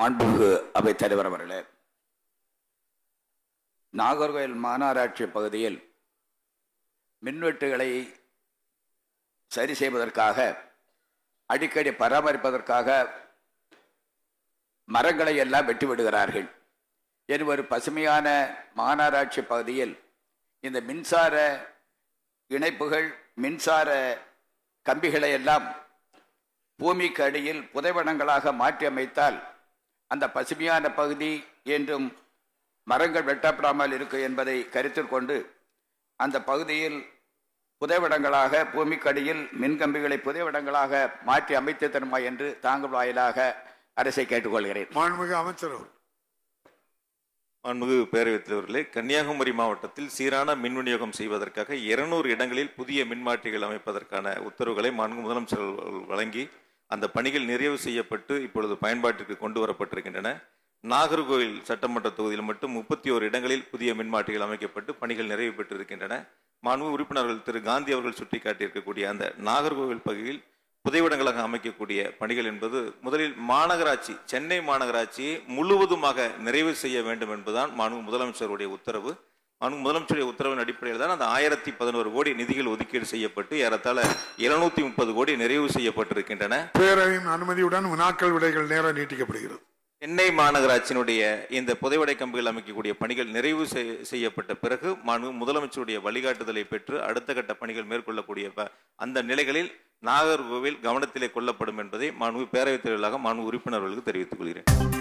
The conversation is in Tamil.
மாண்புமிகு தலைவர் அவர்களே நாகர்கோயில் மாநகராட்சி பகுதியில் மின்வெட்டுகளை சரி செய்வதற்காக அடிக்கடி பராமரிப்பதற்காக மரங்களை எல்லாம் வெட்டிவிடுகிறார்கள் என் ஒரு பசுமையான மாநகராட்சி பகுதியில் இந்த மின்சார இணைப்புகள் மின்சார கம்பிகளை எல்லாம் பூமிக்கு அடியில் புதைவனங்களாக மாற்றி அமைத்தால் அந்த பசுமையான பகுதி என்றும் மரங்கள் வெட்டப்படாமல் இருக்கு என்பதை கருத்தில் கொண்டு அந்த பகுதியில் புதைவிடங்களாக பூமிக்கடியில் மின்கம்பிகளை புதைவிடங்களாக மாற்றி அமைத்து தருமா என்று தாங்கள் வாயிலாக அரசை கேட்டுக்கொள்கிறேன் மாண்புமிகு அமைச்சர் மாண்புமிகு பேரவைத் தலைவர்களே கன்னியாகுமரி மாவட்டத்தில் சீரான மின் விநியோகம் செய்வதற்காக இருநூறு இடங்களில் புதிய மின்மாற்றிகள் அமைப்பதற்கான உத்தரவுகளை மாண்பு முதலமைச்சர் வழங்கி அந்த பணிகள் நிறைவு செய்யப்பட்டு இப்பொழுது பயன்பாட்டிற்கு கொண்டு வரப்பட்டிருக்கின்றன நாகர்கோவில் சட்டமன்ற தொகுதியில் மட்டும் முப்பத்தி ஓரு இடங்களில் புதிய மின்மாற்றிகள் அமைக்கப்பட்டு பணிகள் நிறைவு பெற்றிருக்கின்றன மாண்பு உறுப்பினர்கள் திரு காந்தி அவர்கள் சுட்டிக்காட்டியிருக்கக்கூடிய அந்த நாகர்கோவில் பகுதியில் புதைவிடங்களாக அமைக்கக்கூடிய பணிகள் என்பது முதலில் மாநகராட்சி சென்னை மாநகராட்சியை முழுவதுமாக நிறைவு செய்ய வேண்டும் என்பதுதான் மாண்பு முதலமைச்சருடைய உத்தரவு அவனுக்கு முதலமைச்சருடைய உத்தரவின் அடிப்படையில் தான் அந்த ஆயிரத்தி பதினோரு கோடி நிதிகள் ஒதுக்கீடு செய்யப்பட்டு ஏறத்தாழ இருநூத்தி முப்பது கோடி நிறைவு செய்யப்பட்டிருக்கின்றன பேரவையின் அனுமதியுடன் வினாக்கள் விடைகள் நேரம் நீட்டிக்கப்படுகிறது சென்னை மாநகராட்சியினுடைய இந்த புதைவடை கம்பிகள் அமைக்கக்கூடிய பணிகள் நிறைவு செய்யப்பட்ட பிறகு மாண்பு முதலமைச்சருடைய வழிகாட்டுதலை பெற்று அடுத்த கட்ட பணிகள் மேற்கொள்ளக்கூடிய அந்த நிலைகளில் நாகர்கோவில் கவனத்திலே கொள்ளப்படும் என்பதை மாண்பு பேரவைத் தலைவராக மாண்பு உறுப்பினர்களுக்கு தெரிவித்துக் கொள்கிறேன்